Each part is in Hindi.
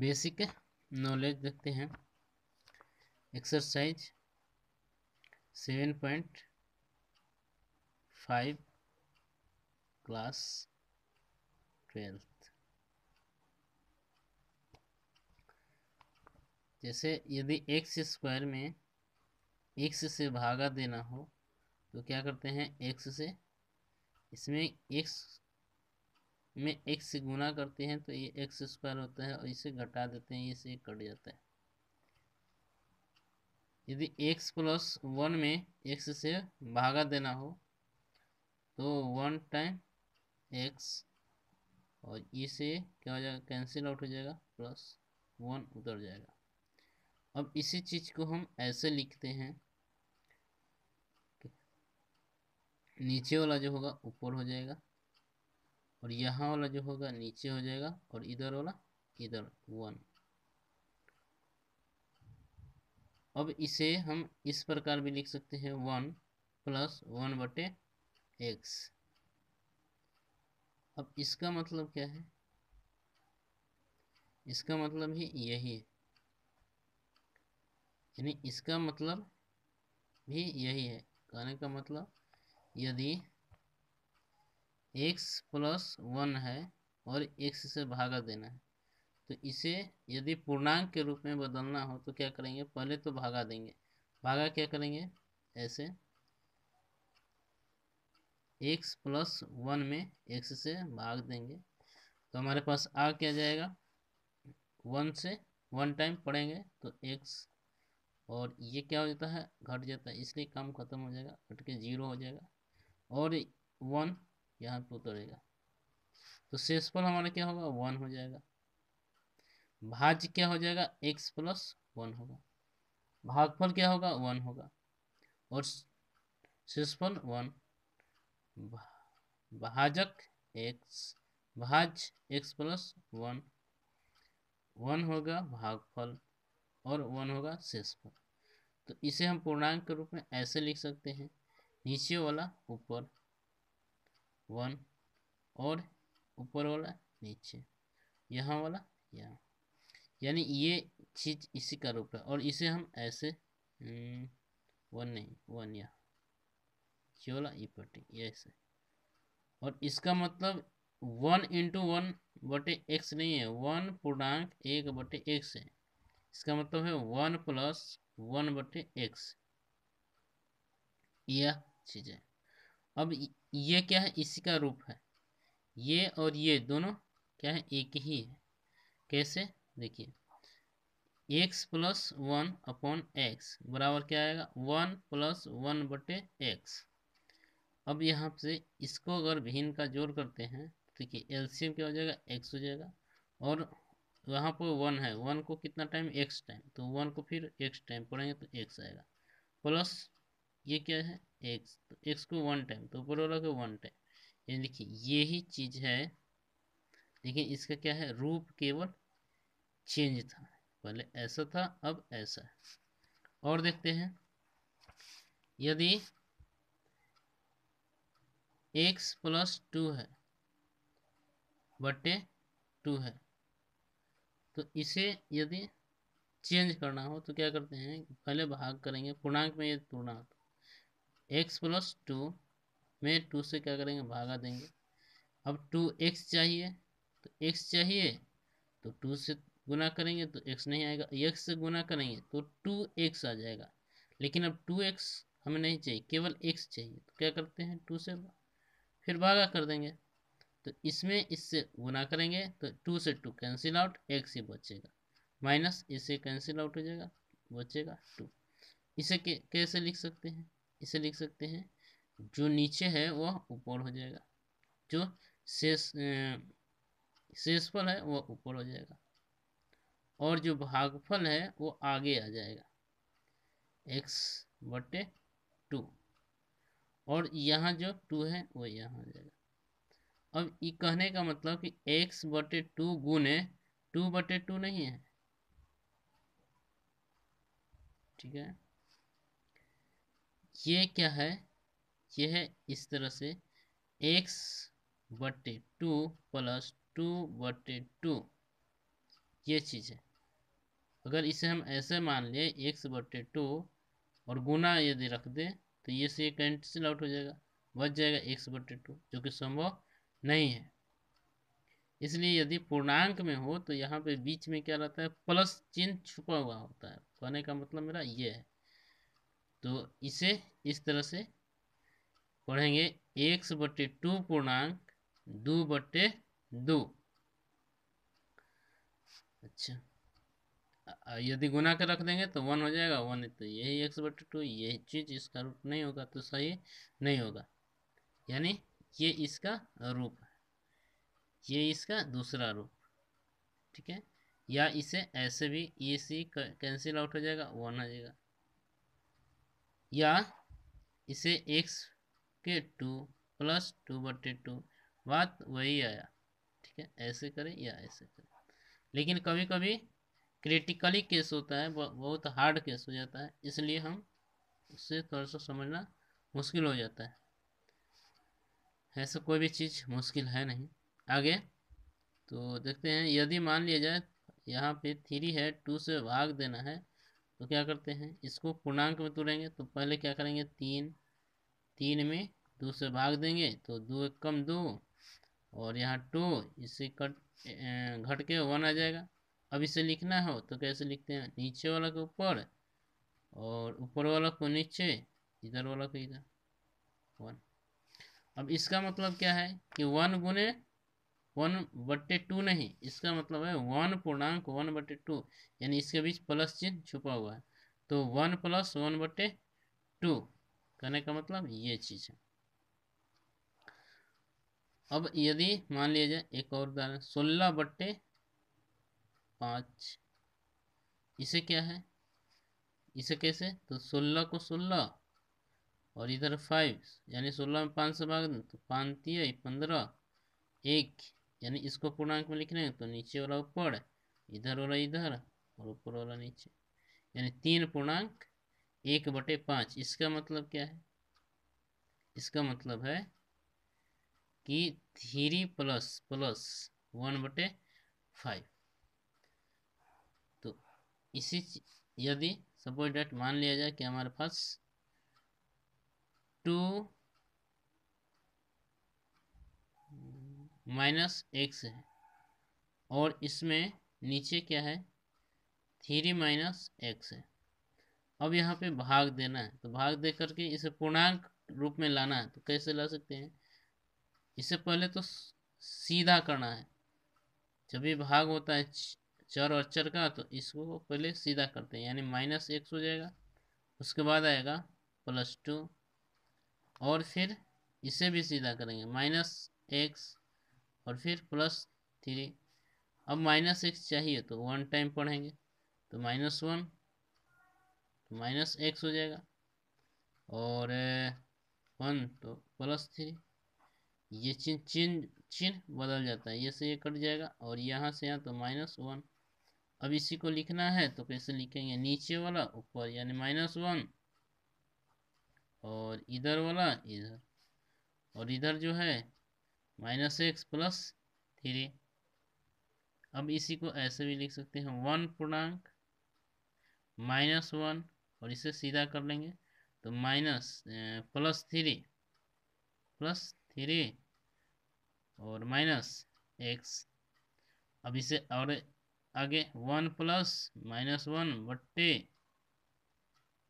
बेसिक नॉलेज देखते हैं exercise seven point five class twelfth जैसे यदि एक्स स्क्वायर में एक्स से भागा देना हो तो क्या करते हैं एक्स से इसमें एक्स में एक्स से गुना करते हैं तो ये एक्स स्क्वायर होता है और इसे घटा देते हैं ये से कट जाता है यदि एक्स प्लस वन में एक्स से भागा देना हो तो वन टाइम एक्स और इसे क्या हो जाएगा कैंसिल आउट हो जाएगा प्लस वन उतर जाएगा अब इसी चीज़ को हम ऐसे लिखते हैं नीचे वाला जो होगा ऊपर हो जाएगा और यहाँ वाला जो होगा नीचे हो जाएगा और इधर वाला इधर वन अब इसे हम इस प्रकार भी लिख सकते हैं वन प्लस वन बटे एक्स अब इसका मतलब क्या है इसका मतलब ही यही है यानी इसका मतलब भी यही है कहने का मतलब यदि एक्स प्लस वन है और एक्स से भागा देना है तो इसे यदि पूर्णांक के रूप में बदलना हो तो क्या करेंगे पहले तो भागा देंगे भागा क्या करेंगे ऐसे एक्स प्लस वन में एक्स से भाग देंगे तो हमारे पास आ क्या जाएगा वन से वन टाइम पढ़ेंगे तो एक्स और ये क्या हो जाता है घट जाता है इसलिए काम खत्म हो जाएगा घट के जीरो हो जाएगा और वन यहाँ पे उतरेगा तो शेषफल हमारा क्या होगा वन हो जाएगा भाज्य क्या हो जाएगा एक्स प्लस वन होगा भागफल क्या होगा वन होगा और शेषफल वन भाजक एक्स भाज एक्स प्लस वन वन होगा भागफल और वन होगा शेषफल तो इसे हम पूर्णांक के रूप में ऐसे लिख सकते हैं नीचे वाला ऊपर वन और ऊपर वाला नीचे यहाँ वाला यहाँ यानी ये चीज इसी का रूप है और इसे हम ऐसे हम्म, वन नहीं वन या वाला ये पट्टी ये ऐसे और इसका मतलब वन इंटू वन बटे एक्स नहीं है वन पूर्णांक एक बटे एक्स है इसका मतलब है वन प्लस वन बटे एक्स यह चीज़ है अब ये क्या है इसी का रूप है ये और ये दोनों क्या है एक ही है कैसे देखिए x plus one upon x बराबर क्या आएगा वन प्लस वन बटे एक्स अब यहाँ से इसको अगर भिन्न का जोड़ करते हैं तो देखिए एल्शियम क्या हो जाएगा एक्स हो जाएगा और वहाँ पर वन है वन को कितना टाइम एक्स टाइम तो वन को फिर एक्स टाइम पढ़ेंगे तो एक्स आएगा प्लस ये क्या है एक्स तो एक्स को वन टाइम तो ऊपर वाला को वन टाइम ये देखिए ये ही चीज़ है लेकिन इसका क्या है रूप केवल चेंज था पहले ऐसा था अब ऐसा है और देखते हैं यदि एक्स प्लस टू है बटे टू है तो इसे यदि चेंज करना हो तो क्या करते हैं पहले भाग करेंगे पूर्णांक में ये पूर्णांक एक्स प्लस टू में टू से क्या करेंगे भागा देंगे अब टू एक्स चाहिए तो एक्स चाहिए तो टू से गुना करेंगे तो एक्स नहीं आएगा एक्स से गुना करेंगे तो टू एक्स आ जाएगा लेकिन अब टू एक्स हमें नहीं चाहिए केवल एक्स चाहिए तो क्या करते हैं टू से फिर भागा कर देंगे तो इसमें इससे गुना करेंगे तो टू से टू कैंसिल आउट एक्स ही बचेगा माइनस इससे कैंसिल आउट हो जाएगा बचेगा टू इसे कैसे लिख सकते हैं इसे लिख सकते हैं जो नीचे है वह ऊपर हो जाएगा जो शेष शेषफल है वह ऊपर हो जाएगा और जो भागफल है वो आगे आ जाएगा एक्स बटे टू और यहाँ जो टू है वो यहाँ आ जाएगा अब ये कहने का मतलब कि एक्स बटे टू गुने टू बटे टू नहीं है ठीक है ये क्या है ये है इस तरह से एक्स बटे टू प्लस टू बटे टू ये चीज़ है अगर इसे हम ऐसे मान लें x बटे टू और गुना यदि रख दें तो ये से कैंसिल आउट हो जाएगा बच जाएगा एक्स बटे टू जो कि संभव नहीं है इसलिए यदि पूर्णांक में हो तो यहाँ पे बीच में क्या रहता है प्लस चिन्ह छुपा हुआ होता है कहने का मतलब मेरा ये है तो इसे इस तरह से पढ़ेंगे एक्स बट्टे टू पूर्णांक दो बट्टे दो अच्छा यदि गुना के रख देंगे तो वन हो जाएगा वन तो यही एक्स बटे टू यही चीज़ इसका रूप नहीं होगा तो सही नहीं होगा यानी ये इसका रूप है ये इसका दूसरा रूप ठीक है या इसे ऐसे भी ये सी कैंसिल आउट हो जाएगा वन आ जाएगा या इसे एक्स के टू प्लस टू बटे टू बात वही आया ठीक है ऐसे करें या ऐसे करें लेकिन कभी कभी क्रिटिकली केस होता है बहुत हार्ड केस हो जाता है इसलिए हम उसे थोड़ा सा समझना मुश्किल हो जाता है ऐसा कोई भी चीज़ मुश्किल है नहीं आगे तो देखते हैं यदि मान लिया जाए यहाँ पे थ्री है टू से भाग देना है तो क्या करते हैं इसको पूर्णांक में तोड़ेंगे तो पहले क्या करेंगे तीन तीन में दो से भाग देंगे तो दो एक कम दो और यहाँ टू इससे कट घट के वन आ जाएगा अब इसे लिखना हो तो कैसे लिखते हैं नीचे वाला को ऊपर और ऊपर वाला को नीचे इधर वाला को इधर वन अब इसका मतलब क्या है कि वन गुने वन बट्टे टू नहीं इसका मतलब है वन पूर्णांक वन बट्टे टू यानी इसके बीच प्लस चिन्ह छुपा हुआ है तो वन प्लस वन बट्टे टू कहने का मतलब ये चीज़ है अब यदि मान लिया जाए एक और उदाहरण सोलह बट्टे पाँच इसे क्या है इसे कैसे तो सोलह को सोलह और इधर फाइव यानी सोलह में पाँच से भाग तो पाँच पंद्रह एक यानी इसको पूर्णांक में लिख रहे तो नीचे वाला ऊपर इधर वाला इधर और ऊपर वाला नीचे यानी तीन पूर्णांक एक बटे पाँच इसका मतलब क्या है इसका मतलब है कि थ्री प्लस प्लस वन बटे फाइव तो इसी यदि सपोज डेट मान लिया जाए कि हमारे पास टू माइनस एक्स है और इसमें नीचे क्या है थ्री माइनस एक्स है अब यहाँ पे भाग देना है तो भाग दे करके इसे पूर्णांक रूप में लाना है तो कैसे ला सकते हैं इससे पहले तो सीधा करना है जब ये भाग होता है चर और चर का तो इसको पहले सीधा करते हैं यानी माइनस एक्स हो जाएगा उसके बाद आएगा प्लस टू और फिर इसे भी सीधा करेंगे माइनस एक्स और फिर प्लस थ्री अब माइनस एक्स चाहिए तो वन टाइम पढ़ेंगे तो माइनस वन तो माइनस एक्स हो जाएगा और वन तो प्लस थ्री ये चिन्ह चिन्ह चिन्ह बदल जाता है ये से ये कट जाएगा और यहाँ से यहाँ तो माइनस वन अब इसी को लिखना है तो कैसे लिखेंगे नीचे वाला ऊपर यानी माइनस वन और इधर वाला इधर और इधर जो है माइनस एक्स प्लस थ्री अब इसी को ऐसे भी लिख सकते हैं वन पूर्णांक माइनस वन और इसे सीधा कर लेंगे तो minus plus three plus three और माइनस एक्स अब इसे और आगे वन प्लस माइनस वन बट्टे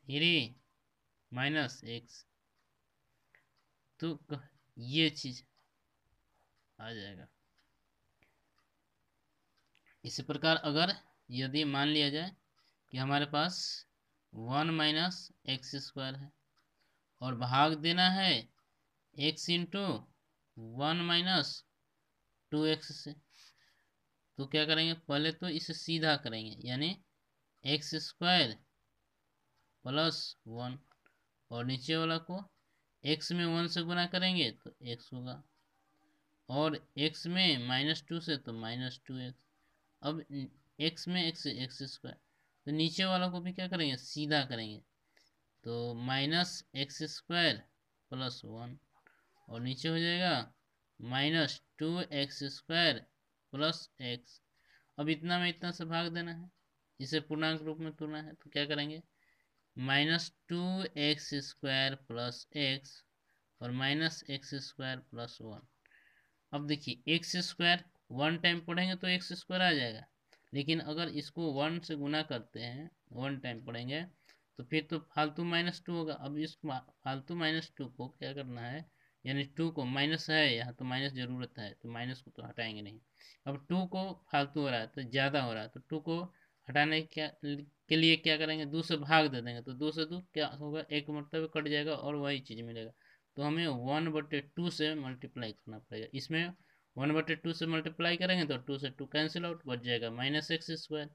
थ्री माइनस एक्स तो ये चीज़ आ जाएगा इसी प्रकार अगर यदि मान लिया जाए कि हमारे पास वन माइनस एक्स स्क्वायर है और भाग देना है x into one minus two x से तो क्या करेंगे पहले तो इसे सीधा करेंगे यानी एक्स स्क्वायर प्लस वन और नीचे वाला को एक्स में वन से गुना करेंगे तो एक्स होगा और एक्स में माइनस टू से तो माइनस टू एक्स अब एक्स में एक्स एक्स स्क्वायर तो नीचे वाला को भी क्या करेंगे सीधा करेंगे तो minus x square plus one और नीचे हो जाएगा minus two x square plus x अब इतना में इतना से भाग देना है इसे पूर्णांक रूप में तुलना है तो क्या करेंगे minus two x square plus x और minus x square plus one अब देखिए एक्स स्क्वायर वन टाइम पढ़ेंगे तो एक्स स्क्वायर आ जाएगा लेकिन अगर इसको वन से गुना करते हैं वन टाइम पढ़ेंगे तो फिर तो फालतू माइनस टू होगा अब इस फालतू माइनस टू को क्या करना है यानी टू को माइनस है यहाँ तो माइनस ज़रूरत है तो माइनस को तो हटाएंगे नहीं अब टू को फालतू हो रहा है तो ज़्यादा हो रहा है तो टू को हटाने के लिए क्या करेंगे दो से भाग दे देंगे तो दो से दो क्या होगा एक मतलब कट जाएगा और वही चीज़ मिलेगा तो हमें वन बटे टू से मल्टीप्लाई करना पड़ेगा इसमें वन बटे टू से मल्टीप्लाई करेंगे तो टू से टू कैंसिल आउट बच जाएगा माइनस एक्स स्क्वायर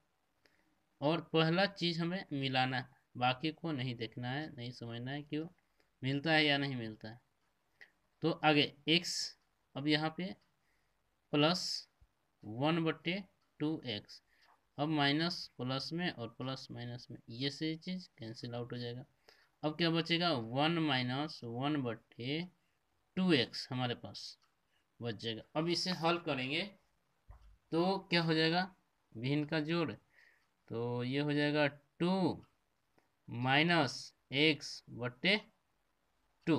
और पहला चीज़ हमें मिलाना है बाकी को नहीं देखना है नहीं समझना है क्यों मिलता है या नहीं मिलता है तो आगे एक्स अब यहाँ पे प्लस वन बटे टू एक्स अब माइनस प्लस में और प्लस माइनस में ये सही चीज़ कैंसिल आउट हो जाएगा अब क्या बचेगा वन माइनस वन बटे टू एक्स हमारे पास बच जाएगा अब इसे हल करेंगे तो क्या हो जाएगा भिन्न का जोड़ तो ये हो जाएगा टू माइनस एक्स बटे टू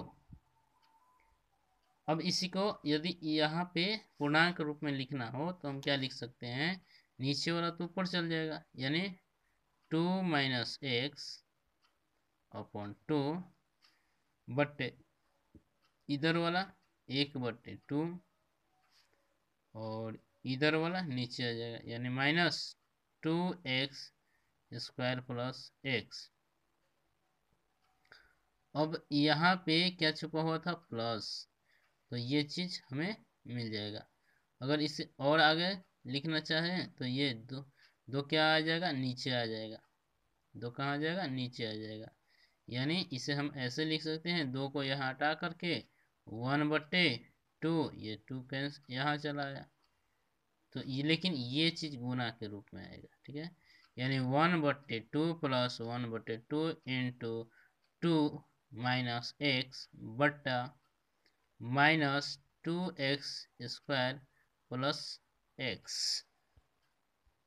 अब इसी को यदि यहाँ पे पूर्णांक रूप में लिखना हो तो हम क्या लिख सकते हैं नीचे वाला तो ऊपर चल जाएगा यानी two minus x upon two बट्टे इधर वाला एक बट्टे टू और इधर वाला नीचे आ जाएगा यानी minus two x square plus x अब यहाँ पे क्या छुपा हुआ था प्लस तो ये चीज़ हमें मिल जाएगा अगर इसे और आगे लिखना चाहें तो ये दो दो क्या आ जाएगा नीचे आ जाएगा दो कहाँ आ जाएगा नीचे आ जाएगा यानी इसे हम ऐसे लिख सकते हैं दो को यहाँ हटा करके वन बट्टे टू ये टू कैंस यहाँ चला आया तो ये लेकिन ये चीज़ गुना के रूप में आएगा ठीक है यानी वन बट्टे टू प्लस वन बट्टे two into two minus x बट्टा minus two x square plus x